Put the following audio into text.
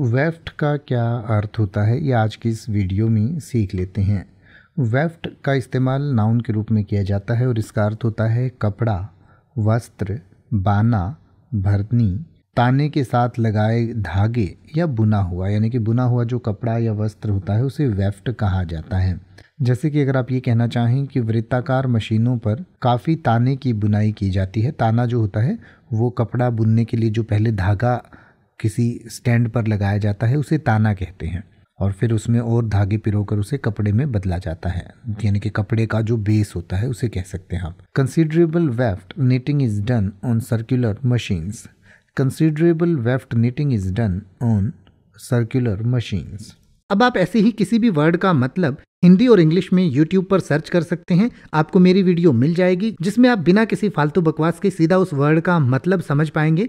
weft का क्या अर्थ होता है ये आज की इस वीडियो में सीख लेते हैं वेफ्ट का इस्तेमाल नाउन के रूप में किया जाता है और इसका अर्थ होता है कपड़ा वस्त्र बाना भरतनी ताने के साथ लगाए धागे या बुना हुआ यानी कि बुना हुआ जो कपड़ा या वस्त्र होता है उसे वेफ्ट कहा जाता है जैसे कि अगर आप ये कहना चाहें कि वृत्ताकार मशीनों पर काफ़ी ताने की बुनाई की जाती है ताना जो होता है वो कपड़ा बुनने के लिए जो पहले धागा किसी स्टैंड पर लगाया जाता है उसे ताना कहते हैं और फिर उसमें और धागे कर उसे कपड़े में बदला जाता है यानी कि कपड़े का जो बेस होता है उसे कह सकते हैं आप considerable weft knitting is done on circular machines considerable weft knitting is done on circular machines अब आप ऐसे ही किसी भी वर्ड का मतलब हिंदी और इंग्लिश में यूट्यूब पर सर्च कर सकते हैं आपको मेरी वीडियो मिल जाएगी जिसमें आप बिना किसी फालतू बकवास के सीधा उस वर्ड का मतलब समझ पाएंगे